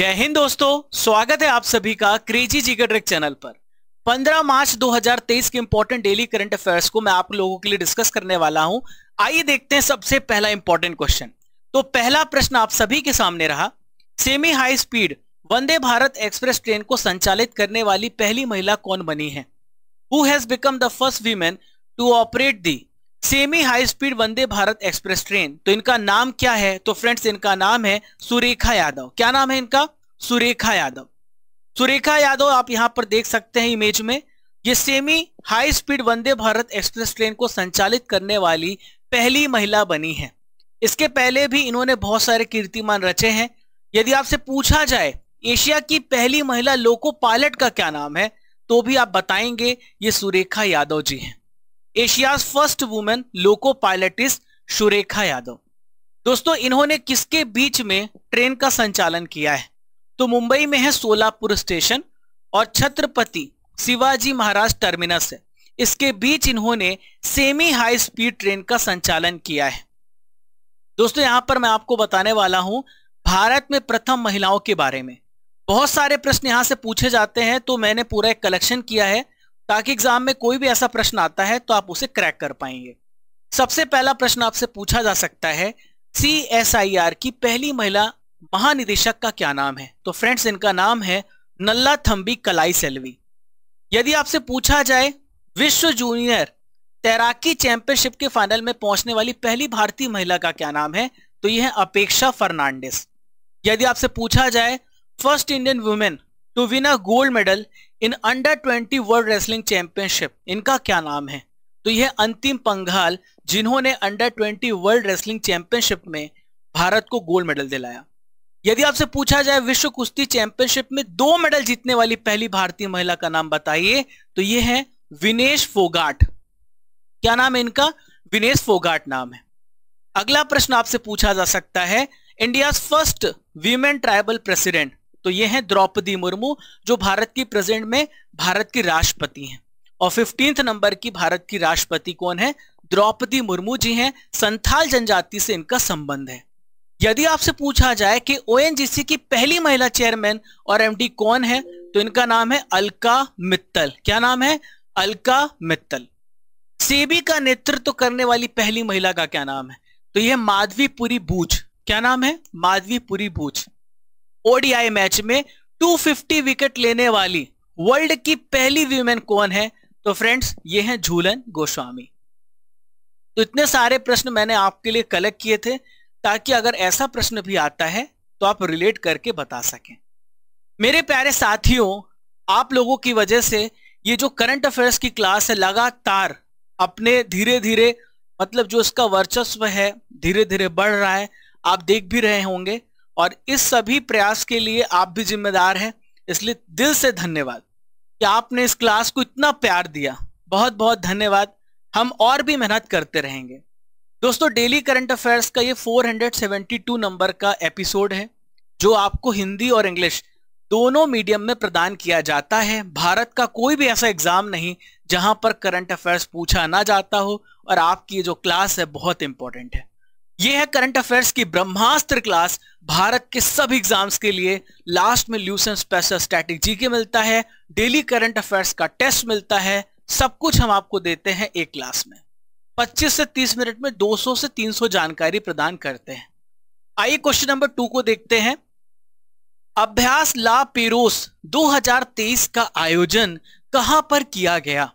जय हिंद दोस्तों स्वागत है आप सभी का क्रेजी जी ट्रिक चैनल पर 15 मार्च 2023 के इंपॉर्टेंट डेली करंट अफेयर्स को मैं आप लोगों के लिए डिस्कस करने वाला हूं आइए देखते हैं सबसे पहला इंपॉर्टेंट क्वेश्चन तो पहला प्रश्न आप सभी के सामने रहा semi high speed Vande Bharat express train को संचालित करने वाली पहली महिला कौन बनी है who has become the first women to operate the semi high speed Vande Bharat express train तो इनका नाम क्या है तो फ्रेंड्स इनका नाम है सुरेखा यादव क्या नाम है इनका सुरेखा यादव सुरेखा यादव आप यहां पर देख सकते हैं इमेज में ये semi high speed Vande Bharat express train को संचालित करने वाली पहली महिला बनी है इसके पहले भी इन्होंने बहुत सारे कीर्तिमान रचे हैं यदि आपसे पूछा जाए एशिया की पहली महिला लोको पायलट का क्या नाम है तो भी आप बताएंगे ये सुरेखा यादव जी हैं Asia's first women loco pilot Surekha Yadav दोस्तों इन्होंने किसके बीच में ट्रेन का संचालन किया है तो मुंबई में है सोलापुर स्टेशन और छत्रपति शिवाजी महाराज टर्मिनस है इसके बीच इन्होंने सेमी हाई स्पीड ट्रेन का संचालन किया है दोस्तों यहां पर मैं आपको बताने वाला हूं भारत में प्रथम महिलाओं के बारे में बहुत सारे प्रश्न यहां से पूछे जाते हैं तो मैंने पूरा एक कलेक्शन किया है ताकि एग्जाम में कोई भी ऐसा प्रश्न आता है तो आप उसे क्रैक कर पाएंगे सबसे पहला प्रश्न आपसे पूछा जा सकता है सी एस आई आर की पहली महिला महानिदेशक का क्या नाम है तो फ्रेंड्स इनका नाम है नल्ला थम्बी कलाई सेल्वी यदि आपसे पूछा जाए विश्व जूनियर तैराकी चैंपियनशिप के फाइनल में पहुंचने वाली पहली भारतीय महिला का क्या नाम है तो यह है अपेक्षा फर्नांडिस यदि आपसे पूछा जाए first Indian women to win a gold medal in under twenty world wrestling championship इनका क्या नाम है तो यह अंतिम पंघाल जिन्होंने under twenty world wrestling championship में भारत को गोल्ड मेडल दिलाया यदि आपसे पूछा जाए विश्व कुश्ती चैंपियनशिप में दो मेडल जीतने वाली पहली भारतीय महिला का नाम बताइए तो यह है विनेश फोगाट क्या नाम है इनका विनेश फोगाट नाम है अगला प्रश्न आपसे पूछा जा सकता है India first women tribal president तो ये हैं द्रौपदी मुर्मू जो भारत की प्रेजेंट में भारत की राष्ट्रपति हैं और फिफ्टींथ नंबर की भारत की राष्ट्रपति कौन है द्रौपदी मुर्मू जी हैं संथाल जनजाति से इनका संबंध है यदि आपसे पूछा जाए कि ओ की पहली महिला चेयरमैन और एमडी कौन है तो इनका नाम है अलका मित्तल क्या नाम है अलका मित्तल सेबी का नेतृत्व तो करने वाली पहली महिला का क्या नाम है तो यह माधवीपुरी बूझ क्या नाम है माधवीपुरी बूझ ओडीआई मैच में 250 विकेट लेने वाली वर्ल्ड की पहली वीमेन कौन है तो फ्रेंड्स ये हैं झूलन गोस्वामी तो इतने सारे प्रश्न मैंने आपके लिए कलेक्ट किए थे ताकि अगर ऐसा प्रश्न भी आता है तो आप रिलेट करके बता सकें मेरे प्यारे साथियों आप लोगों की वजह से ये जो करंट अफेयर्स की क्लास है लगातार अपने धीरे धीरे मतलब जो इसका वर्चस्व है धीरे धीरे बढ़ रहा है आप देख भी रहे होंगे और इस सभी प्रयास के लिए आप भी जिम्मेदार हैं इसलिए दिल से धन्यवाद कि आपने इस क्लास को इतना प्यार दिया बहुत बहुत धन्यवाद हम और भी मेहनत करते रहेंगे दोस्तों डेली करंट अफेयर्स का ये 472 नंबर का एपिसोड है जो आपको हिंदी और इंग्लिश दोनों मीडियम में प्रदान किया जाता है भारत का कोई भी ऐसा एग्जाम नहीं जहां पर करंट अफेयर्स पूछा ना जाता हो और आपकी ये जो क्लास है बहुत इंपॉर्टेंट है ये है करंट अफेयर्स की ब्रह्मास्त्र क्लास भारत के सब एग्जाम्स के लिए लास्ट में ल्यूसन स्पेशल स्टैटिक जीके मिलता है डेली करंट अफेयर्स का टेस्ट मिलता है सब कुछ हम आपको देते हैं एक क्लास में 25 से 30 मिनट में 200 से 300 जानकारी प्रदान करते हैं आइए क्वेश्चन नंबर टू को देखते हैं अभ्यास ला पेरोस 2023 का आयोजन कहां पर किया गया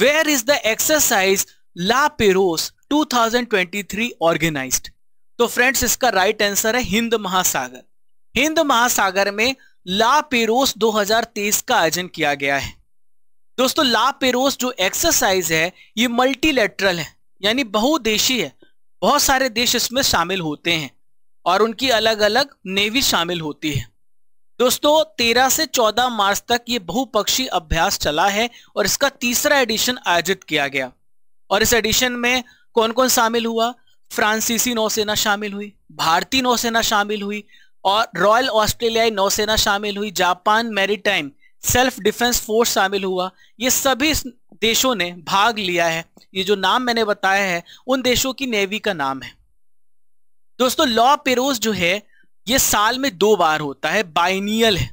where is the exercise La Perouse 2023 organized तो फ्रेंड्स इसका राइट आंसर है हिंद महासागर हिंद महासागर में ला पेरोस 2023 का आयोजन किया गया है दोस्तों ला पेरोस जो एक्सरसाइज है ये मल्टीलेटरल है यानी बहुदेशी है बहुत सारे देश इसमें शामिल होते हैं और उनकी अलग अलग नेवी शामिल होती है दोस्तों तेरह से चौदह मार्च तक ये बहुपक्षी अभ्यास चला है और इसका तीसरा एडिशन आयोजित किया गया और इस एडिशन में कौन कौन शामिल हुआ फ्रांसीसी नौसेना शामिल हुई भारतीय नौसेना शामिल हुई और रॉयल ऑस्ट्रेलियाई नौसेना शामिल हुई Japan maritime self defence force शामिल हुआ ये सभी देशों ने भाग लिया है ये जो नाम मैंने बताया है उन देशों की नेवी का नाम है दोस्तों लॉ पेरोस जो है ये साल में दो बार होता है बाइनियल है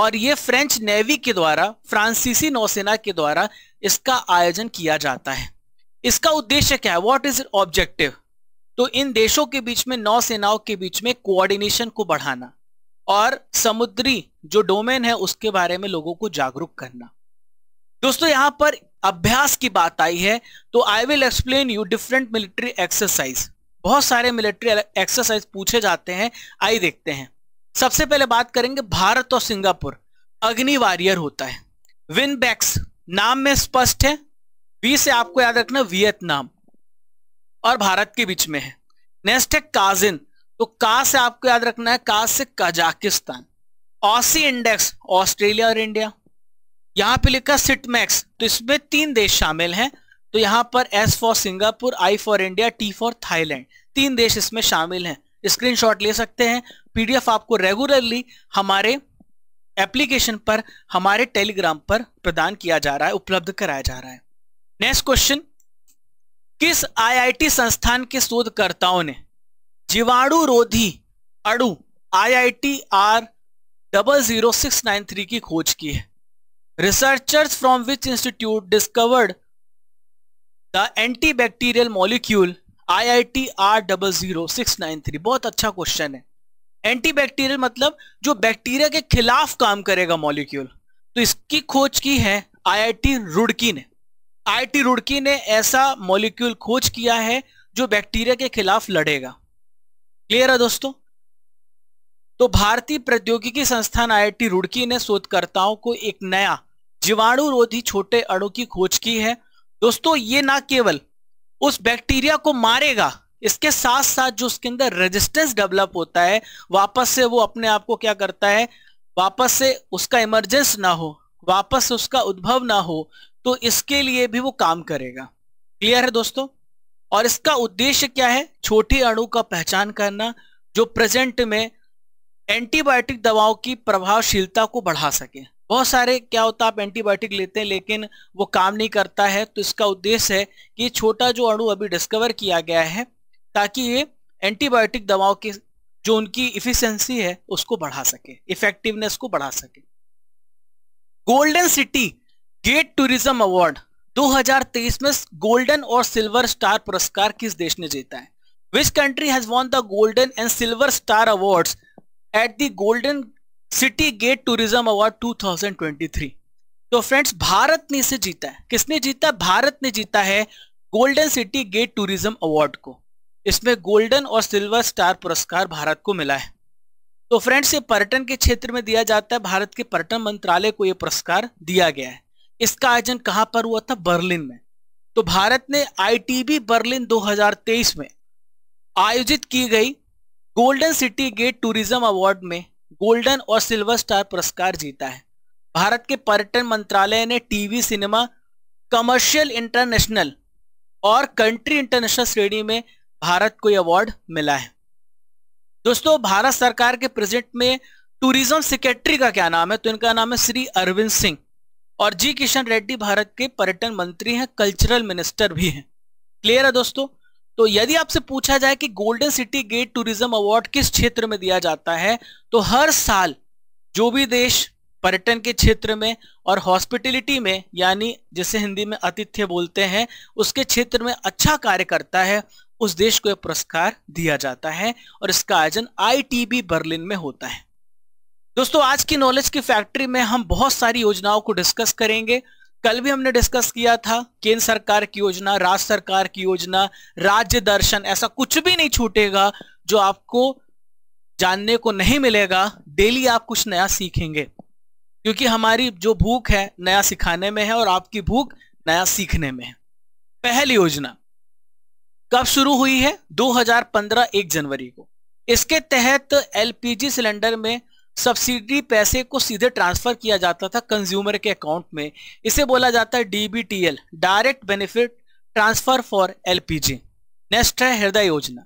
और ये फ्रेंच नेवी के द्वारा फ्रांसीसी नौसेना के द्वारा इसका आयोजन किया जाता है इसका उद्देश्य क्या है व्हाट इज ऑब्जेक्टिव तो इन देशों के बीच में नौसेनाओं के बीच में कोऑर्डिनेशन को बढ़ाना और समुद्री जो डोमेन है उसके बारे में लोगों को जागरूक करना दोस्तों यहां पर अभ्यास की बात आई है तो I will explain you different military exercise बहुत सारे मिलिट्री एक्सरसाइज पूछे जाते हैं आई देखते हैं सबसे पहले बात करेंगे भारत और सिंगापुर अग्नि वॉरियर होता है विन बैक्स नाम में स्पष्ट है वी से आपको याद रखना वियतनाम और भारत के बीच में है नेक्स्ट है काजिन तो का से आपको याद रखना है का से कजाकिस्तान ऑसी इंडेक्स ऑस्ट्रेलिया और इंडिया यहां पे लिखा सिटमैक्स तो इसमें तीन देश शामिल हैं तो यहां पर S for Singapore I for India T for Thailand तीन देश इसमें शामिल हैं स्क्रीनशॉट ले सकते हैं पीडीएफ आपको रेगुलरली हमारे एप्लीकेशन पर हमारे टेलीग्राम पर प्रदान किया जा रहा है उपलब्ध कराया जा रहा है नेक्स्ट क्वेश्चन किस आईआईटी संस्थान के शोधकर्ताओं ने जीवाणु रोधी I IIT R double zero six nine three की खोज की है researchers from which institute discovered the anti bacterial molecule IIT R double zero six nine three बहुत अच्छा क्वेश्चन है एंटी बैक्टीरियल मतलब जो बैक्टीरिया के खिलाफ काम करेगा मॉलिक्यूल तो इसकी खोज की है आईआईटी रुड़की ने आईटी रुड़की ने ऐसा मॉलिक्यूल खोज किया है जो बैक्टीरिया के खिलाफ लड़ेगा क्लियर है दोस्तों तो भारतीय प्रौद्योगिकी संस्थान आईआईटी रुड़की ने शोधकर्ताओं को एक नया जीवाणु रोधी छोटे अणु की खोज की है दोस्तों ये ना केवल उस बैक्टीरिया को मारेगा इसके साथ साथ जो उसके अंदर रेजिस्टेंस डेवलप होता है वापस से वो अपने आप को क्या करता है वापस से उसका इमरजेंस ना हो वापस से उसका उद्भव ना हो तो इसके लिए भी वो काम करेगा क्लियर है दोस्तों और इसका उद्देश्य क्या है छोटे अणु का पहचान करना जो प्रेजेंट में एंटीबायोटिक दवाओं की प्रभावशीलता को बढ़ा सके बहुत सारे क्या होता है आप एंटीबायोटिक लेते हैं लेकिन वो काम नहीं करता है तो इसका उद्देश्य है कि छोटा जो अणु अभी डिस्कवर किया गया है ताकि ये एंटीबायोटिक दवाओं की जो उनकी इफिशेंसी है उसको बढ़ा सके इफेक्टिवनेस को बढ़ा सके golden city gate tourism award 2023 में गोल्डन और सिल्वर स्टार पुरस्कार किस देश ने जीता है which country has won the golden and silver star award at the golden city gate tourism award 2023 तो फ्रेंड्स भारत ने इसे जीता है किसने जीता भारत ने जीता है golden city gate tourism award को इसमें गोल्डन और सिल्वर स्टार पुरस्कार भारत को मिला है तो फ्रेंड्स ये पर्यटन के क्षेत्र में दिया जाता है भारत के पर्यटन मंत्रालय को यह पुरस्कार दिया गया है इसका आयोजन कहां पर हुआ था बर्लिन में तो भारत ने आईटीबी बर्लिन 2023 में आयोजित की गई golden city gate tourism award में गोल्डन और सिल्वर स्टार पुरस्कार जीता है भारत के पर्यटन मंत्रालय ने टीवी सिनेमा कमर्शियल इंटरनेशनल और कंट्री इंटरनेशनल श्रेणी में भारत को यह अवार्ड मिला है दोस्तों भारत सरकार के प्रेजेंट में टूरिज्म सेक्रेटरी का क्या नाम है तो इनका नाम है श्री अरविंद सिंह और जी किशन रेड्डी भारत के पर्यटन मंत्री हैं कल्चरल मिनिस्टर भी हैं क्लियर है दोस्तों तो यदि आपसे पूछा जाए कि golden city gate tourism award किस क्षेत्र में दिया जाता है तो हर साल जो भी देश पर्यटन के क्षेत्र में और हॉस्पिटलिटी में यानी जिसे हिंदी में आतिथ्य बोलते हैं उसके क्षेत्र में अच्छा कार्य करता है उस देश को यह पुरस्कार दिया जाता है और इसका आयोजन आईटीबी बर्लिन में होता है दोस्तों आज की नॉलेज की फैक्ट्री में हम बहुत सारी योजनाओं को डिस्कस करेंगे कल भी हमने डिस्कस किया था केंद्र सरकार की योजना राज्य सरकार की योजना राज्य दर्शन ऐसा कुछ भी नहीं छूटेगा जो आपको जानने को नहीं मिलेगा डेली आप कुछ नया सीखेंगे क्योंकि हमारी जो भूख है नया सिखाने में है और आपकी भूख नया सीखने में है पहली योजना कब शुरू हुई है 2015 1 जनवरी को इसके तहत एलपीजी सिलेंडर में सब्सिडी पैसे को सीधे ट्रांसफर किया जाता था कंज्यूमर के अकाउंट में इसे बोला जाता है DBTL direct benefit transfer for LPG next है हृदय योजना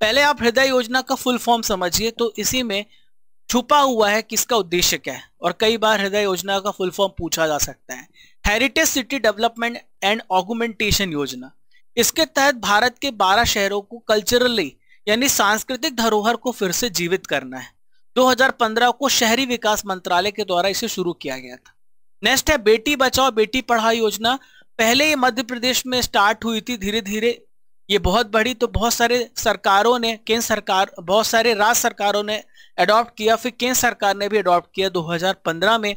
पहले आप हृदय योजना का फुल फॉर्म समझिए तो इसी में छुपा हुआ है किसका उद्देश्य क्या है और कई बार हृदय योजना का फुल फॉर्म पूछा जा सकता है heritage city development and augmentation योजना इसके तहत भारत के 12 शहरों को कल्चरली यानी सांस्कृतिक धरोहर को फिर से जीवित करना है 2015 को शहरी विकास मंत्रालय के द्वारा इसे शुरू किया गया था नेक्स्ट है बेटी बचाओ बेटी पढ़ाओ योजना पहले ये मध्य प्रदेश में स्टार्ट हुई थी धीरे धीरे ये बहुत बड़ी तो बहुत सारे सरकारों ने केंद्र सरकार बहुत सारे राज्य सरकारों ने अडॉप्ट किया फिर केंद्र सरकार ने भी अडॉप्ट किया 2015 में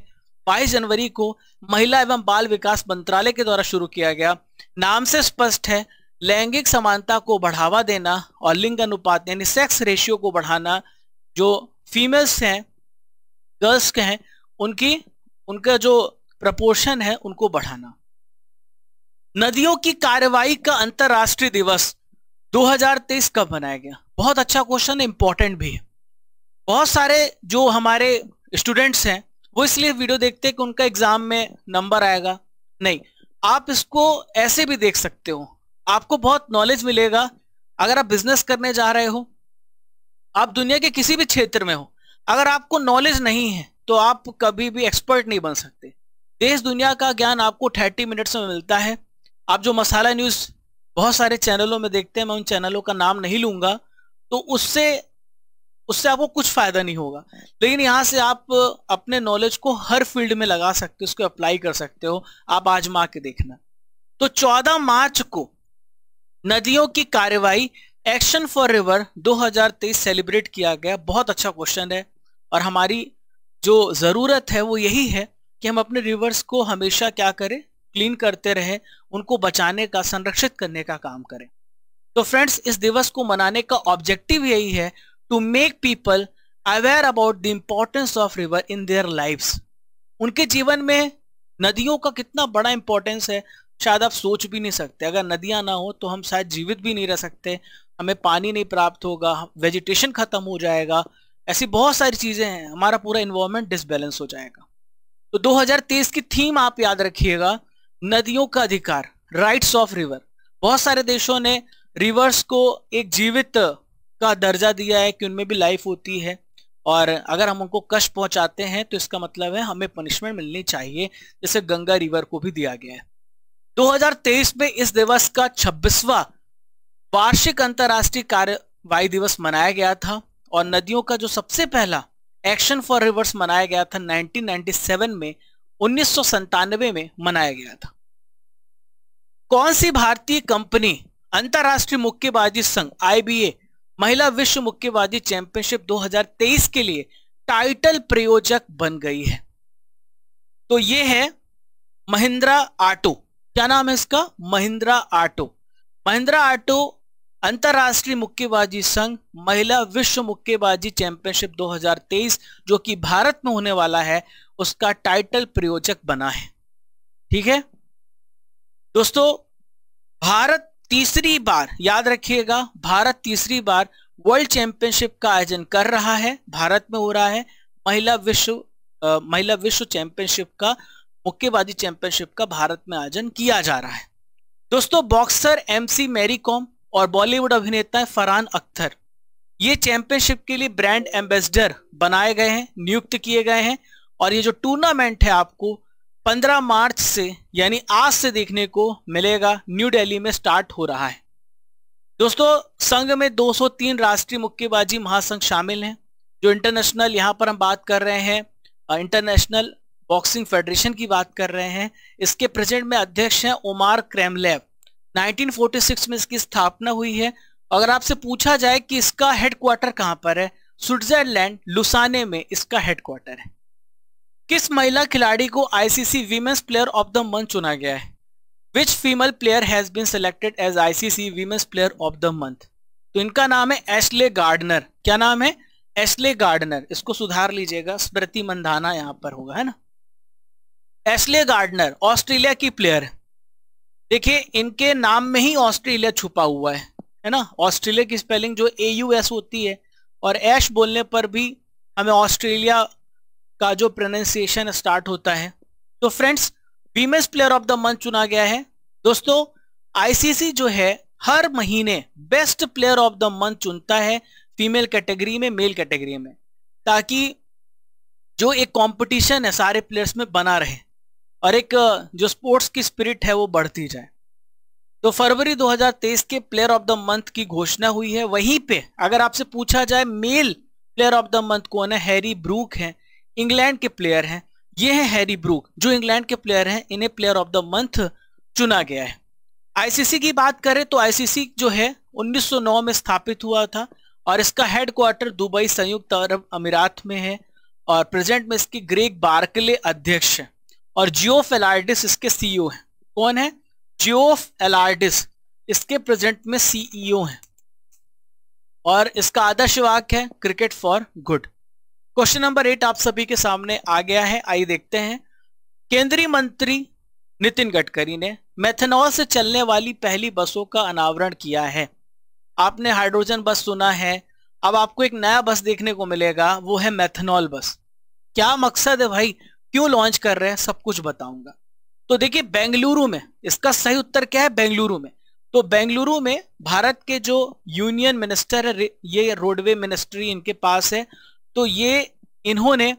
22 जनवरी को महिला एवं बाल विकास मंत्रालय के द्वारा शुरू किया गया नाम से स्पष्ट है लैंगिक समानता को बढ़ावा देना और लिंग अनुपात यानी सेक्स रेशियो को बढ़ाना जो फीमेल्स हैं गर्ल्स के हैं उनकी उनका जो प्रपोर्शन है उनको बढ़ाना नदियों की कार्रवाई का अंतर्राष्ट्रीय दिवस 2023 कब मनाया गया बहुत अच्छा क्वेश्चन इंपॉर्टेंट भी है बहुत सारे जो हमारे स्टूडेंट्स हैं वो इसलिए वीडियो देखते हैं कि उनका एग्जाम में नंबर आएगा नहीं आप इसको ऐसे भी देख सकते हो आपको बहुत नॉलेज मिलेगा अगर आप बिजनेस करने जा रहे हो आप दुनिया के किसी भी क्षेत्र में हो अगर आपको नॉलेज नहीं है तो आप कभी भी एक्सपर्ट नहीं बन सकते देश दुनिया का ज्ञान आपको थर्टी मिनट्स में मिलता है आप जो मसाला न्यूज़ बहुत सारे चैनलों में देखते हैं मैं उन चैनलों का नाम नहीं लूंगा तो उससे उससे आपको कुछ फायदा नहीं होगा लेकिन यहाँ से आप अपने नॉलेज को हर फील्ड में लगा सकते हो उसको अप्लाई कर सकते हो आप आजमा के देखना तो 14 मार्च को नदियों की कार्यवाही एक्शन फॉर रिवर 2023 सेलिब्रेट किया गया बहुत अच्छा क्वेश्चन है और हमारी जो ज़रूरत है वो यही है कि हम अपने रिवर्स को हमेशा क्या करें क्लीन करते रहें उनको बचाने का संरक्षित करने का काम करें तो फ्रेंड्स इस दिवस को मनाने का ऑब्जेक्टिव यही है to make people aware about the importance of river in their life's उनके जीवन में नदियों का कितना बड़ा इंपॉर्टेंस है शायद आप सोच भी नहीं सकते अगर नदियां ना हो तो हम शायद जीवित भी नहीं रह सकते हमें पानी नहीं प्राप्त होगा वेजिटेशन खत्म हो जाएगा ऐसी बहुत सारी चीज़ें हैं हमारा पूरा इन्वायरमेंट डिसबैलेंस हो जाएगा तो 2023 की थीम आप याद रखिएगा नदियों का अधिकार राइट्स ऑफ रिवर बहुत सारे देशों ने रिवर्स को एक जीवित का दर्जा दिया है कि उनमें भी लाइफ होती है और अगर हम उनको कष्ट पहुंचाते हैं तो इसका मतलब है हमें पनिशमेंट मिलनी चाहिए जैसे गंगा रिवर को भी दिया गया है 2023 में इस दिवस का 26वां वार्षिक अंतर्राष्ट्रीय कार्यवाही दिवस मनाया गया था और नदियों का जो सबसे पहला एक्शन फॉर रिवर्स मनाया गया था 1997 में उन्नीस में मनाया गया था कौन सी भारतीय कंपनी अंतर्राष्ट्रीय मुक्केबाजी संघ आईबीए महिला विश्व मुक्केबाजी चैंपियनशिप 2023 के लिए टाइटल प्रयोजक बन गई है तो ये है महिंद्रा आटो क्या नाम है इसका महिंद्रा आटो महिंद्रा आटो अंतर्राष्ट्रीय मुक्केबाजी संघ महिला विश्व मुक्केबाजी चैंपियनशिप 2023 जो कि भारत में होने वाला है उसका टाइटल प्रयोजक बना है ठीक है दोस्तों भारत तीसरी बार याद रखिएगा भारत तीसरी बार वर्ल्ड चैंपियनशिप का आयोजन कर रहा है भारत में हो रहा है महिला विश्व आ, महिला विश्व चैंपियनशिप का मुक्केबाजी चैंपियनशिप का भारत में आयोजन किया जा रहा है दोस्तों बॉक्सर एमसी मैरी कॉम और बॉलीवुड अभिनेता फरहान अख्तर ये चैंपियनशिप के लिए ब्रांड एम्बेसडर बनाए गए हैं नियुक्त किए गए हैं और ये जो टूर्नामेंट है आपको 15 मार्च से यानी आज से देखने को मिलेगा न्यू दिल्ली में स्टार्ट हो रहा है दोस्तों संघ में 203 राष्ट्रीय मुक्केबाजी महासंघ शामिल हैं जो इंटरनेशनल यहां पर हम बात कर रहे हैं इंटरनेशनल बॉक्सिंग फेडरेशन की बात कर रहे हैं इसके प्रेजेंट में अध्यक्ष हैं ओमार क्रेमलेव 1946 में इसकी स्थापना हुई है अगर आपसे पूछा जाए कि इसका हेडक्वार्टर कहां पर है स्विट्जरलैंड लुसाने में इसका हेडक्वार्टर है किस महिला खिलाड़ी को ICC women's player of the month चुना गया है which female player has been selected as ICC women's player of the month तो इनका नाम है एशले गार्डनर क्या नाम है एशले गार्डनर इसको सुधार लीजिएगा स्मृति मंदाना यहां पर होगा है ना एशले गार्डनर ऑस्ट्रेलिया की प्लेयर है देखिए इनके नाम में ही ऑस्ट्रेलिया छुपा हुआ है है ना ऑस्ट्रेलिया की स्पेलिंग जो ए यू एस होती है और एश बोलने पर भी हमें ऑस्ट्रेलिया का जो प्रोनाउंसिएशन स्टार्ट होता है तो friends women's player of the month चुना गया है दोस्तों आईसीसी जो है हर महीने best player of the month चुनता है फीमेल कैटेगरी में मेल कैटेगरी में ताकि जो एक कंपटीशन है सारे प्लेयर्स में बना रहे और एक जो स्पोर्ट्स की स्पिरिट है वो बढ़ती जाए तो फरवरी 2023 के प्लेयर ऑफ द मंथ की घोषणा हुई है वहीं पे अगर आपसे पूछा जाए male player of the month कौन है हैरी ब्रूक है इंग्लैंड के प्लेयर हैं ये है हैरी ब्रूक जो इंग्लैंड के प्लेयर हैं इन्हें प्लेयर ऑफ द मंथ चुना गया है आईसीसी की बात करें तो आईसीसी जो है 1909 में स्थापित हुआ था और इसका हेडक्वार्टर दुबई संयुक्त अरब अमीरात में है और प्रेजेंट में इसकी ग्रेग बार्कले अध्यक्ष हैं और जियोफ एलार्डिस इसके सीईओ e हैं कौन है जियोफ एलार्डिस इसके प्रेजेंट में सीईओ e हैं और इसका आदर्श वाक्य है cricket for good question number eight आप सभी के सामने आ गया है आइए देखते हैं केंद्रीय मंत्री नितिन गडकरी ने मेथेनॉल से चलने वाली पहली बसों का अनावरण किया है आपने हाइड्रोजन बस सुना है अब आपको एक नया बस देखने को मिलेगा वो है मेथनॉल बस क्या मकसद है भाई क्यों लॉन्च कर रहे हैं सब कुछ बताऊंगा तो देखिए बेंगलुरु में इसका सही उत्तर क्या है बेंगलुरु में तो बेंगलुरु में भारत के जो यूनियन मिनिस्टर है ये रोडवे मिनिस्ट्री इनके पास है तो ये इन्होंने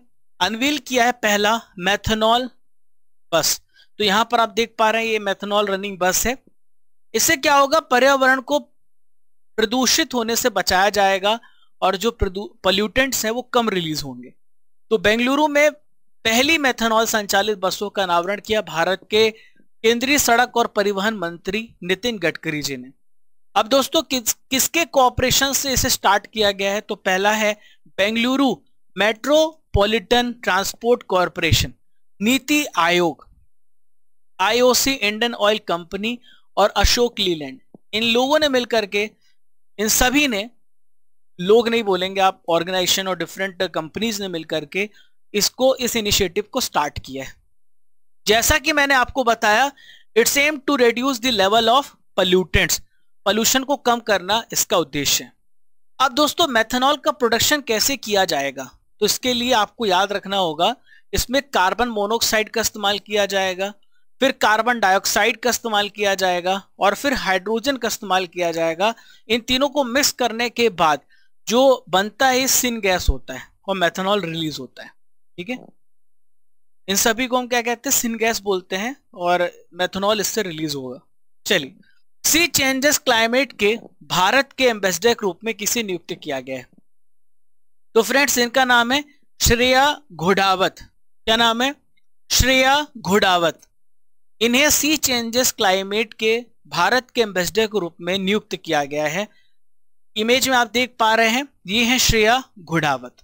अनवील किया है पहला मैथनॉल बस तो यहां पर आप देख पा रहे हैं ये मैथनॉल रनिंग बस है इससे क्या होगा पर्यावरण को प्रदूषित होने से बचाया जाएगा और जो पोल्यूटेंट्स हैं वो कम रिलीज होंगे तो बेंगलुरु में पहली मेथनॉल संचालित बसों का अनावरण किया भारत के केंद्रीय सड़क और परिवहन मंत्री नितिन गडकरी जी ने अब दोस्तों किस किसके कॉपरेशन से इसे स्टार्ट किया गया है तो पहला है बेंगलुरु मेट्रोपॉलिटन ट्रांसपोर्ट कॉरपोरेशन नीति आयोग आईओसी इंडियन ऑयल कंपनी और अशोक लीलैंड इन लोगों ने मिलकर के इन सभी ने लोग नहीं बोलेंगे आप ऑर्गेनाइजेशन और डिफरेंट कंपनीज ने मिलकर के इसको इस इनिशिएटिव को स्टार्ट किया है जैसा कि मैंने आपको बताया it's aim to reduce the level of pollutants pollution को कम करना इसका उद्देश्य है अब दोस्तों मेथनॉल का प्रोडक्शन कैसे किया जाएगा तो इसके लिए आपको याद रखना होगा इसमें कार्बन मोनोक्साइड का इस्तेमाल किया जाएगा फिर कार्बन डाइऑक्साइड का इस्तेमाल किया जाएगा और फिर हाइड्रोजन का इस्तेमाल किया जाएगा इन तीनों को मिक्स करने के बाद जो बनता है सिन गैस होता है और मेथनॉल रिलीज होता है ठीक है इन सभी को हम क्या कहते हैं सिन गैस बोलते हैं और मेथनॉल इससे रिलीज होगा चलिए सी चेंजेस क्लाइमेट के भारत के एम्बेसडर के रूप में किसे नियुक्त किया गया है तो फ्रेंड्स इनका नाम है श्रेया घोडावत क्या नाम है श्रेया घोडावत इन्हें सी चेंजेस क्लाइमेट के भारत के एम्बेसडर के रूप में नियुक्त किया गया है इमेज में आप देख पा रहे हैं ये हैं श्रेया घोडावत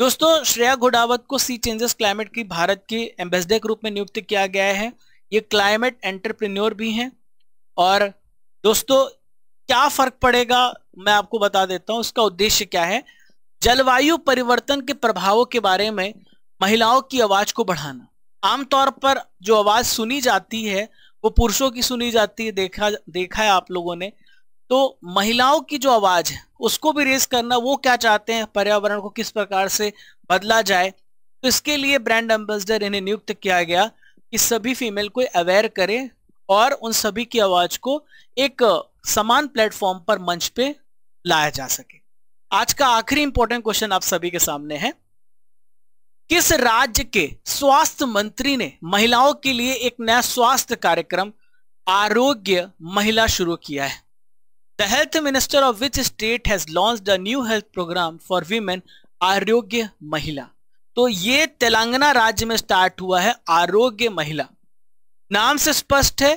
दोस्तों श्रेया घोडावत को सी चेंजेस क्लाइमेट की भारत की एम्बेसडर के रूप में नियुक्त किया गया है ये क्लाइमेट एंटरप्रेन्योर भी हैं और दोस्तों क्या फर्क पड़ेगा मैं आपको बता देता हूं उसका उद्देश्य क्या है जलवायु परिवर्तन के प्रभावों के बारे में महिलाओं की आवाज को बढ़ाना आमतौर पर जो आवाज सुनी जाती है वो पुरुषों की सुनी जाती है देखा देखा है आप लोगों ने तो महिलाओं की जो आवाज है उसको भी रेस करना वो क्या चाहते हैं पर्यावरण को किस प्रकार से बदला जाए तो इसके लिए ब्रांड एम्बेसडर इन्हें नियुक्त किया गया कि सभी फीमेल को अवेयर करें और उन सभी की आवाज को एक समान प्लेटफॉर्म पर मंच पे लाया जा सके आज का आखिरी इंपॉर्टेंट क्वेश्चन आप सभी के सामने है किस राज्य के स्वास्थ्य मंत्री ने महिलाओं के लिए एक नया स्वास्थ्य कार्यक्रम आरोग्य महिला शुरू किया है The health minister of which state has launched a new health program for women आरोग्य महिला तो ये तेलंगाना राज्य में स्टार्ट हुआ है आरोग्य महिला नाम से स्पष्ट है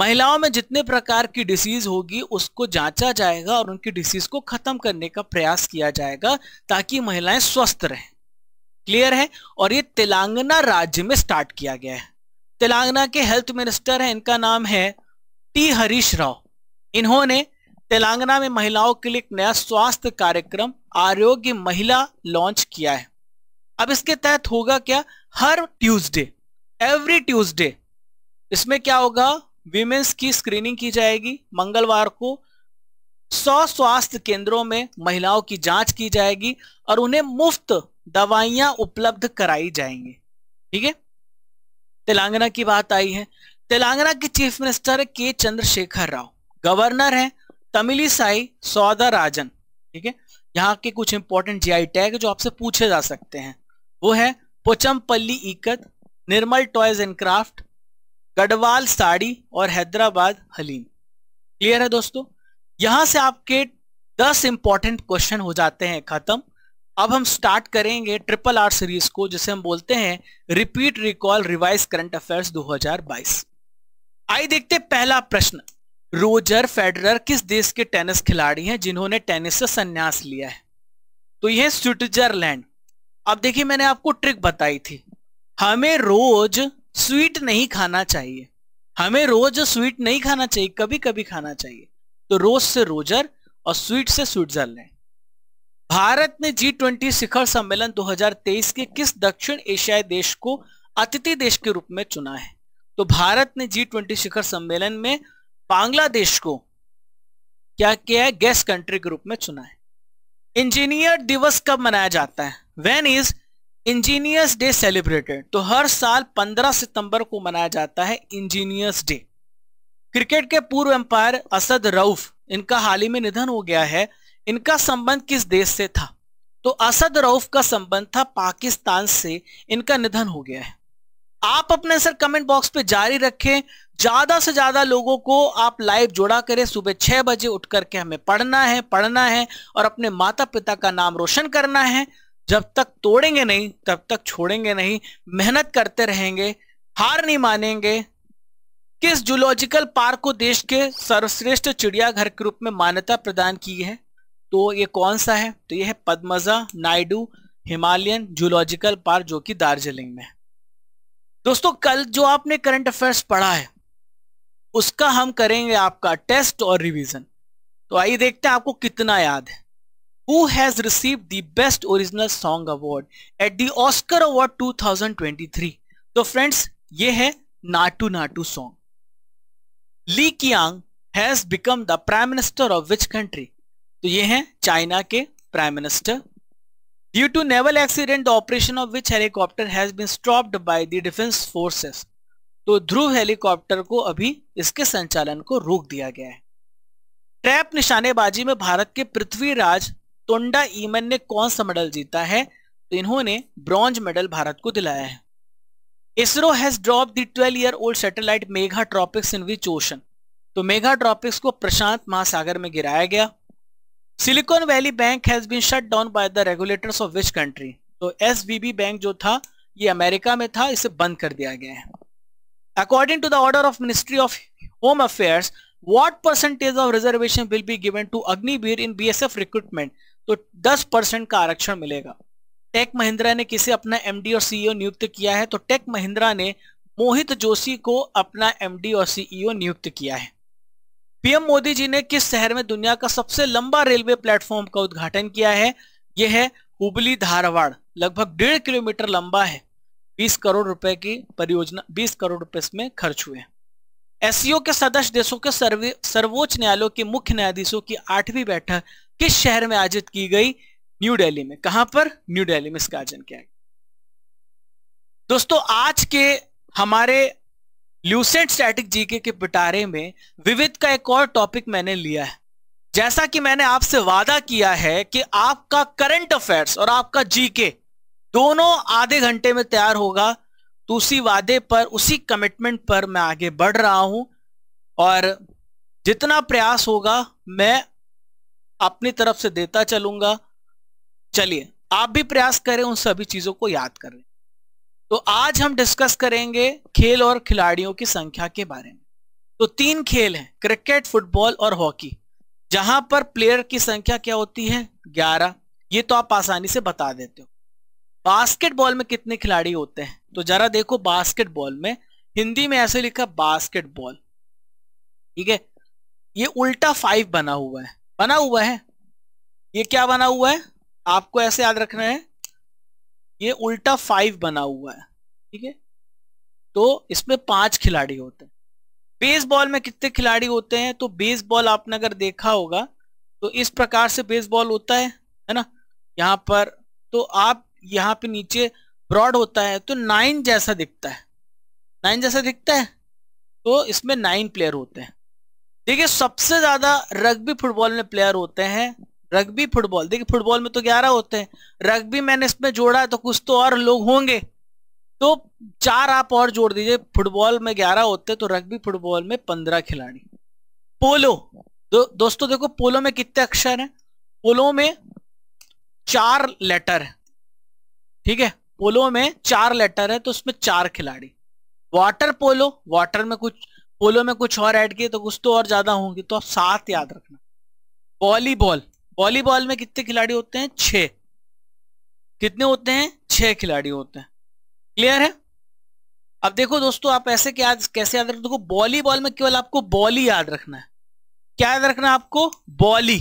महिलाओं में जितने प्रकार की डिसीज होगी उसको जांचा जाएगा और उनकी डिसीज को खत्म करने का प्रयास किया जाएगा ताकि महिलाएं स्वस्थ रहें क्लियर है और ये तेलंगाना राज्य में स्टार्ट किया गया है तेलंगाना के हेल्थ मिनिस्टर है इनका नाम है टी हरीश राव इन्होंने तेलंगाना में महिलाओं के लिए एक नया स्वास्थ्य कार्यक्रम आरोग्य महिला लॉन्च किया है अब इसके तहत होगा क्या हर ट्यूसडे एवरी ट्यूसडे इसमें क्या होगा वीमेंस की स्क्रीनिंग की जाएगी मंगलवार को सौ स्वास्थ्य केंद्रों में महिलाओं की जांच की जाएगी और उन्हें मुफ्त दवाइयां उपलब्ध कराई जाएंगी ठीक है तेलंगाना की बात आई है तेलंगाना के चीफ मिनिस्टर के चंद्रशेखर राव गवर्नर हैं सौदा राजन ठीक है यहाँ के कुछ इंपॉर्टेंट आई टैग जो आपसे पूछे जा सकते हैं वो है Pochampally ikat Nirmal toys and craft Garhwal sari और हैदराबाद हलीम क्लियर है दोस्तों यहां से आपके 10 इंपॉर्टेंट क्वेश्चन हो जाते हैं खत्म अब हम स्टार्ट करेंगे ट्रिपल आर सीरीज को जिसे हम बोलते हैं repeat recall revise current affairs 2022 आई देखते पहला प्रश्न रोजर फेडरर किस देश के टेनिस खिलाड़ी हैं जिन्होंने टेनिस से संन्यास लिया है तो यह स्विट्जरलैंड अब देखिए मैंने आपको ट्रिक बताई थी हमें रोज स्वीट नहीं खाना चाहिए हमें रोज स्वीट नहीं खाना चाहिए कभी कभी खाना चाहिए तो रोज से रोजर और स्वीट से स्विट्जरलैंड भारत ने जी ट्वेंटी शिखर सम्मेलन 2023 के किस दक्षिण एशियाई देश को अतिथि देश के रूप में चुना है तो भारत ने जी ट्वेंटी शिखर सम्मेलन में बांग्लादेश को क्या किया है गेस्ट कंट्री ग्रुप में चुना है इंजीनियर दिवस कब मनाया जाता है when is engineers day celebrated तो हर साल 15 सितंबर को मनाया जाता है इंजीनियर्स डे क्रिकेट के पूर्व एम्पायर असद रऊफ इनका हाल ही में निधन हो गया है इनका संबंध किस देश से था तो असद रऊफ का संबंध था पाकिस्तान से इनका निधन हो गया है आप अपने सर कमेंट बॉक्स पे जारी रखें ज्यादा से ज्यादा लोगों को आप लाइव जोड़ा करें सुबह छह बजे उठ करके हमें पढ़ना है पढ़ना है और अपने माता पिता का नाम रोशन करना है जब तक तोड़ेंगे नहीं तब तक छोड़ेंगे नहीं मेहनत करते रहेंगे हार नहीं मानेंगे किस जूलॉजिकल पार्क को देश के सर्वश्रेष्ठ चिड़ियाघर के रूप में मान्यता प्रदान की है तो ये कौन सा है तो ये है Padmaja Naidu Himalayan zoological park जो कि दार्जिलिंग में है दोस्तों कल जो आपने करंट अफेयर्स पढ़ा है उसका हम करेंगे आपका टेस्ट और रिवीजन तो आइए देखते हैं आपको कितना याद है who has received the best original song award at the Oscar award 2023 तो फ्रेंड्स ये है Naatu Naatu song Li Qiang has become the prime minister of which country तो ये है चाइना के prime minister due to naval accident operation of which helicopter has been stopped by the defence forces तो Dhruv helicopter को अभी इसके संचालन को रोक दिया गया है ट्रैप निशानेबाजी में भारत के पृथ्वीराज तोंडा ईमन ने कौन सा मेडल जीता है तो इन्होंने ब्रॉन्ज मेडल भारत को दिलाया है ISRO has drop the twelve year old satellite Megha Tropiques in which ocean तो मेघा ट्रॉपिक्स को प्रशांत महासागर में गिराया गया Silicon Valley Bank has been shut down by the regulators of which country तो एस बैंक जो था ये अमेरिका में था इसे बंद कर दिया गया है according to the order of ministry of home affairs what percentage of reservation will be given to Agniveer in BSF recruitment तो 10 परसेंट का आरक्षण मिलेगा टेक महिंद्रा ने किसे अपना एमडी और सीईओ e नियुक्त किया है तो टेक महिंद्रा ने मोहित जोशी को अपना एमडी और सीईओ e नियुक्त किया है पीएम मोदी जी ने किस शहर में दुनिया का सबसे लंबा रेलवे प्लेटफॉर्म का उद्घाटन किया है यह है हुबली धारवाड़ लगभग डेढ़ किलोमीटर लंबा है 20 करोड़ रुपए की परियोजना 20 करोड़ रुपए इसमें खर्च हुए एससीओ के सदस्य देशों के सर्वोच्च न्यायालयों के मुख्य न्यायाधीशों की आठवीं बैठक किस शहर में आयोजित की गई न्यू दिल्ली में कहां पर न्यू दिल्ली में इसका आयोजन किया गया दोस्तों आज के हमारे ल्यूसेंट स्टैटिक जीके के पिटारे में विविध का एक और टॉपिक मैंने लिया है जैसा कि मैंने आपसे वादा किया है कि आपका करंट अफेयर्स और आपका जीके दोनों आधे घंटे में तैयार होगा तो उसी वादे पर उसी कमिटमेंट पर मैं आगे बढ़ रहा हूं और जितना प्रयास होगा मैं अपनी तरफ से देता चलूंगा चलिए आप भी प्रयास करें उन सभी चीजों को याद करें तो आज हम डिस्कस करेंगे खेल और खिलाड़ियों की संख्या के बारे में तो तीन खेल हैं क्रिकेट फुटबॉल और हॉकी जहां पर प्लेयर की संख्या क्या होती है ग्यारह ये तो आप आसानी से बता देते हो बास्केटबॉल में कितने खिलाड़ी होते हैं तो जरा देखो बास्केटबॉल में हिंदी में ऐसे लिखा बास्केटबॉल ठीक है ये उल्टा फाइव बना हुआ है बना हुआ है ये क्या बना हुआ है आपको ऐसे याद रखना है ये उल्टा फाइव बना हुआ है ठीक है तो इसमें पांच खिलाड़ी होते हैं बेसबॉल में कितने खिलाड़ी होते हैं तो बेसबॉल आपने अगर देखा होगा तो इस प्रकार से बेसबॉल होता है है ना यहां पर तो आप यहाँ पे नीचे ब्रॉड होता है तो नाइन जैसा दिखता है नाइन जैसा दिखता है तो इसमें नाइन प्लेयर होते हैं देखिए सबसे ज्यादा रग्बी फुटबॉल में प्लेयर होते हैं रग्बी फुटबॉल देखिए फुटबॉल में तो ग्यारह होते हैं रग्बी मैंने इसमें जोड़ा है तो कुछ तो और लोग होंगे तो चार आप और जोड़ दीजिए फुटबॉल में ग्यारह होते हैं तो रग्बी फुटबॉल में पंद्रह खिलाड़ी पोलो दो, दोस्तों देखो पोलो में कितने अक्षर हैं पोलो में चार लेटर है ठीक है पोलो में चार लेटर है तो उसमें चार खिलाड़ी वाटर पोलो वाटर में कुछ पोलो में कुछ और ऐड किए तो कुछ तो और ज्यादा होंगे तो आप सात याद रखना वॉलीबॉल वॉलीबॉल में कितने खिलाड़ी होते हैं छ कितने होते हैं छह खिलाड़ी होते हैं क्लियर है अब देखो दोस्तों आप ऐसे क्या कैसे याद रख देखो वॉलीबॉल में केवल आपको बॉल ही याद रखना है क्या याद रखना आपको बॉली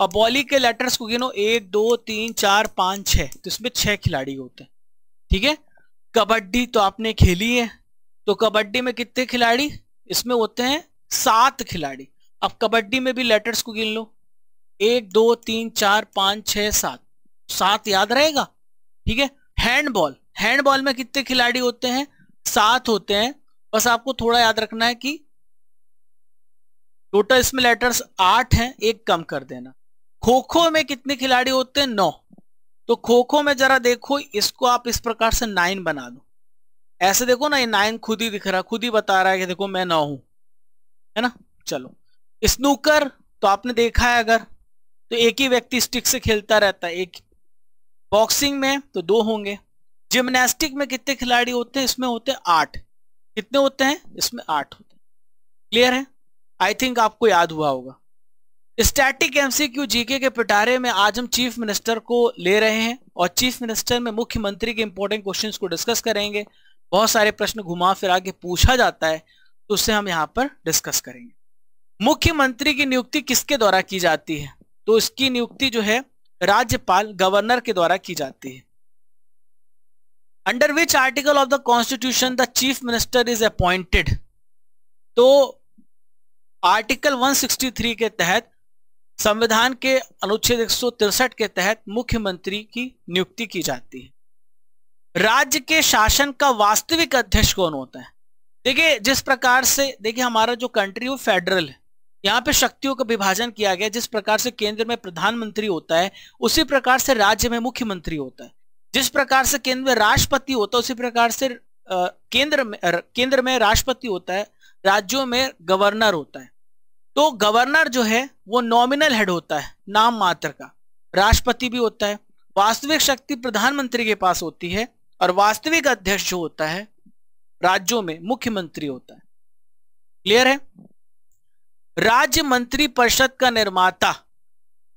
और बॉली के लेटर्स को गिनो एक दो तीन चार पांच छ तो इसमें छह खिलाड़ी होते हैं ठीक है कबड्डी तो आपने खेली है तो कबड्डी में कितने खिलाड़ी इसमें होते हैं सात खिलाड़ी अब कबड्डी में भी लेटर्स को गिन लो एक दो तीन चार पाँच छ सात सात याद रहेगा ठीक है हैंडबॉल हैंडबॉल में कितने खिलाड़ी होते हैं सात होते हैं बस आपको थोड़ा याद रखना है कि टोटल इसमें लेटर्स आठ हैं एक कम कर देना खो खो में कितने खिलाड़ी होते हैं नौ तो खो खो में जरा देखो इसको आप इस प्रकार से नाइन बना दो ऐसे देखो ना ये नाइन खुद ही दिख रहा खुद ही बता रहा है कि देखो मैं नौ हूं है ना चलो स्नूकर तो आपने देखा है अगर तो एक ही व्यक्ति स्टिक से खेलता रहता है एक बॉक्सिंग में तो दो होंगे जिमनास्टिक में कितने खिलाड़ी होते हैं इसमें होते हैं आठ कितने होते हैं इसमें आठ होते हैं क्लियर है आई थिंक आपको याद हुआ होगा स्टैटिक एमसीक्यू जीके के पिटारे में आज हम चीफ मिनिस्टर को ले रहे हैं और चीफ मिनिस्टर में मुख्यमंत्री के इंपॉर्टेंट क्वेश्चन को डिस्कस करेंगे बहुत सारे प्रश्न घुमा फिरा के पूछा जाता है तो उससे हम यहाँ पर डिस्कस करेंगे मुख्यमंत्री की नियुक्ति किसके द्वारा की जाती है तो इसकी नियुक्ति जो है राज्यपाल गवर्नर के द्वारा की जाती है under which article of the constitution the chief minister is appointed तो आर्टिकल 163 के तहत संविधान के अनुच्छेद एक के तहत मुख्यमंत्री की नियुक्ति की जाती है राज्य के शासन का वास्तविक अध्यक्ष कौन होता है देखिए जिस प्रकार से देखिए हमारा जो कंट्री वो फेडरल है यहाँ पे शक्तियों का विभाजन किया गया जिस प्रकार से केंद्र में प्रधानमंत्री होता है उसी प्रकार से राज्य में मुख्यमंत्री होता है जिस प्रकार से केंद्र में राष्ट्रपति होता है उसी प्रकार से केंद्र में केंद्र में राष्ट्रपति होता है राज्यों में गवर्नर होता है तो गवर्नर जो है वो नॉमिनल हेड होता है नाम मात्र का राष्ट्रपति भी होता है वास्तविक शक्ति प्रधानमंत्री के पास होती है और वास्तविक अध्यक्ष जो होता है राज्यों में मुख्यमंत्री होता है क्लियर है राज्य मंत्री परिषद का निर्माता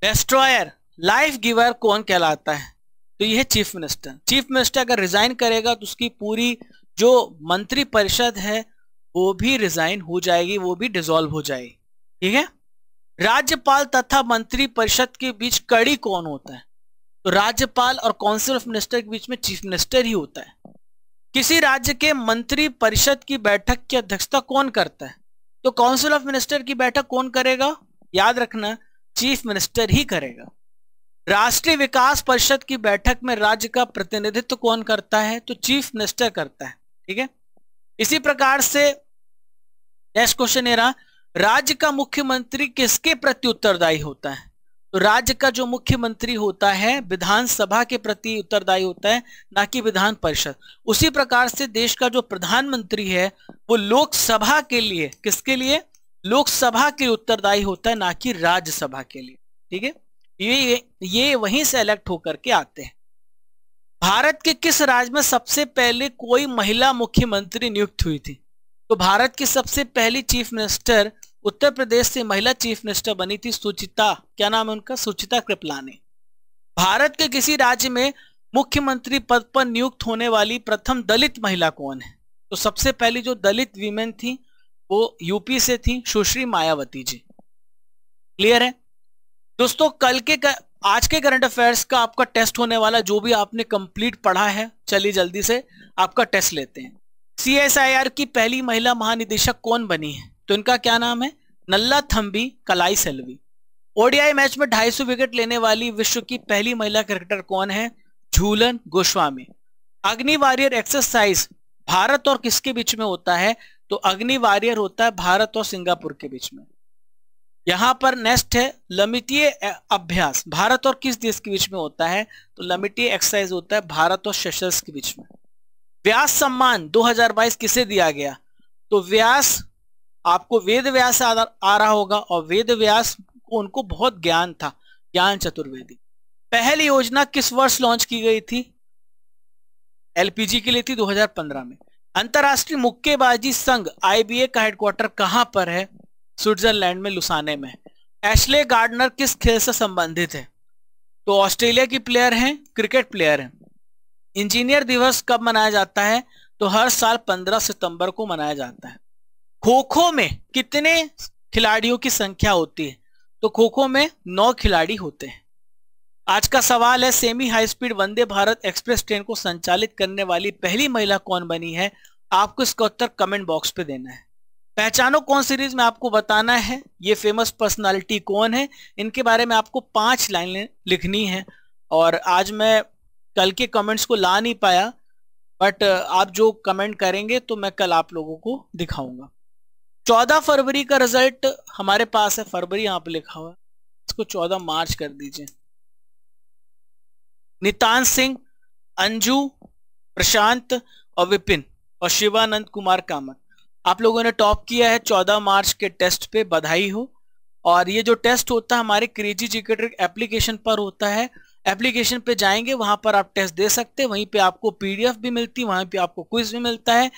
डिस्ट्रॉयर लाइफ गिवर कौन कहलाता है तो यह चीफ मिनिस्टर चीफ मिनिस्टर अगर रिजाइन करेगा तो उसकी पूरी जो मंत्री परिषद है वो भी रिजाइन हो जाएगी वो भी डिजोल्व हो जाएगी ठीक है राज्यपाल तथा मंत्री परिषद के बीच कड़ी कौन होता है तो राज्यपाल और काउंसिल ऑफ मिनिस्टर के बीच में चीफ मिनिस्टर ही होता है किसी राज्य के मंत्री परिषद की बैठक की अध्यक्षता कौन करता है तो काउंसिल ऑफ मिनिस्टर की बैठक कौन करेगा याद रखना चीफ मिनिस्टर ही करेगा राष्ट्रीय विकास परिषद की बैठक में राज्य का प्रतिनिधित्व कौन करता है तो चीफ मिनिस्टर करता है ठीक है इसी प्रकार से नेक्स्ट क्वेश्चन ये रहा राज्य का मुख्यमंत्री किसके प्रति उत्तरदायी होता है तो राज्य का जो मुख्यमंत्री होता है विधानसभा के प्रति उत्तरदायी होता है ना कि विधान परिषद उसी प्रकार से देश का जो प्रधानमंत्री है वो लोकसभा के लिए किसके लिए लोकसभा के उत्तरदायी होता है ना कि राज्यसभा के लिए ठीक है ये ये वहीं से इलेक्ट होकर के आते हैं भारत के किस राज्य में सबसे पहले कोई महिला मुख्यमंत्री नियुक्त हुई थी तो भारत की सबसे पहली चीफ मिनिस्टर उत्तर प्रदेश से महिला चीफ मिनिस्टर बनी थी सुचिता क्या नाम है उनका सुचिता कृपलानी भारत के किसी राज्य में मुख्यमंत्री पद पर नियुक्त होने वाली प्रथम दलित महिला कौन है तो सबसे पहली जो दलित वीमेन थी वो यूपी से थी सुश्री मायावती जी क्लियर है दोस्तों कल के कर, आज के करंट अफेयर्स का आपका टेस्ट होने वाला जो भी आपने कंप्लीट पढ़ा है चलिए जल्दी से आपका टेस्ट लेते हैं सीएसआईआर की पहली महिला महानिदेशक कौन बनी है तो इनका क्या नाम है नल्ला थम्बी कलाई सेल्वी ओडीआई मैच में 250 विकेट लेने वाली विश्व की पहली महिला क्रिकेटर कौन है झूलन गोस्वामी अग्नि वारियर एक्सरसाइज भारत और किसके बीच में होता है तो अग्नि वारियर होता है भारत और सिंगापुर के बीच में यहां पर नेक्स्ट है लमितीय अभ्यास भारत और किस देश के बीच में होता है तो लमिटीय एक्सरसाइज होता है भारत और सेशल्स के बीच में व्यास सम्मान 2022 किसे दिया गया तो व्यास आपको वेद व्यास आ, आ रहा होगा और वेद व्यास को उनको बहुत ज्ञान था ज्ञान चतुर्वेदी पहली योजना किस वर्ष लॉन्च की गई थी एलपीजी के लिए थी 2015 में अंतरराष्ट्रीय मुक्केबाजी संघ आईबीए का हेडक्वार्टर कहां पर है स्विट्जरलैंड में लुसाने में एशले गार्डनर किस खेल से संबंधित है तो ऑस्ट्रेलिया की प्लेयर हैं क्रिकेट प्लेयर हैं इंजीनियर दिवस कब मनाया जाता है तो हर साल 15 सितंबर को मनाया जाता है खो खो में कितने खिलाड़ियों की संख्या होती है तो खो खो में नौ खिलाड़ी होते हैं आज का सवाल है semi high speed Vande Bharat express train को संचालित करने वाली पहली महिला कौन बनी है आपको इसका उत्तर कमेंट बॉक्स पे देना है पहचानो कौन सीरीज में आपको बताना है ये फेमस पर्सनालिटी कौन है इनके बारे में आपको पांच लाइनें लिखनी है और आज मैं कल के कमेंट्स को ला नहीं पाया बट uh, आप जो कमेंट करेंगे तो मैं कल आप लोगों को दिखाऊंगा चौदह फरवरी का रिजल्ट हमारे पास है फरवरी यहाँ पे लिखा हुआ इसको चौदह मार्च कर दीजिए नितान सिंह अंजू प्रशांत और विपिन और शिवानंद कुमार कामत आप लोगों ने टॉप किया है चौदह मार्च के टेस्ट पे बधाई हो और ये जो टेस्ट होता है हमारे क्रेजी जिकेटर एप्लीकेशन पर होता है एप्लीकेशन पे जाएंगे वहां पर आप टेस्ट दे सकते हैं वहीं पे आपको पीडीएफ भी मिलती है वहां पे आपको क्विज भी मिलता है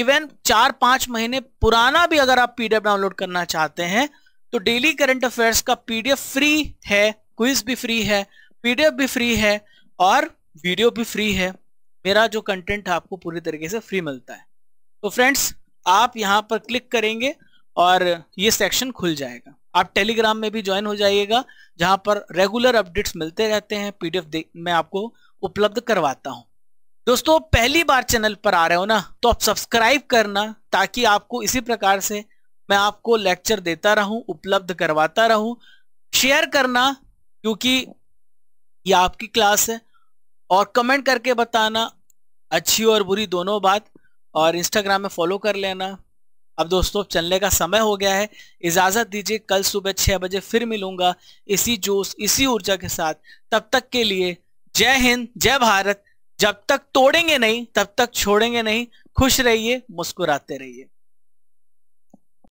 इवन चार पांच महीने पुराना भी अगर आप पीडीएफ डाउनलोड करना चाहते हैं तो डेली करंट अफेयर्स का पीडीएफ फ्री है क्विज भी फ्री है पीडीएफ भी फ्री है और वीडियो भी फ्री है मेरा जो कंटेंट आपको पूरी तरीके से फ्री मिलता है तो फ्रेंड्स आप यहाँ पर क्लिक करेंगे और ये सेक्शन खुल जाएगा आप टेलीग्राम में भी ज्वाइन हो जाइएगा जहां पर रेगुलर अपडेट्स मिलते रहते हैं पीडीएफ मैं आपको उपलब्ध करवाता हूं दोस्तों पहली बार चैनल पर आ रहे हो ना तो आप सब्सक्राइब करना ताकि आपको इसी प्रकार से मैं आपको लेक्चर देता रहूं उपलब्ध करवाता रहूं शेयर करना क्योंकि ये आपकी क्लास है और कमेंट करके बताना अच्छी और बुरी दोनों बात और इंस्टाग्राम में फॉलो कर लेना अब दोस्तों चलने का समय हो गया है इजाज़त दीजिए कल सुबह छह बजे फिर मिलूंगा इसी जोश इसी ऊर्जा के साथ तब तक के लिए जय हिंद जय भारत जब तक तोड़ेंगे नहीं तब तक छोड़ेंगे नहीं खुश रहिए मुस्कुराते रहिए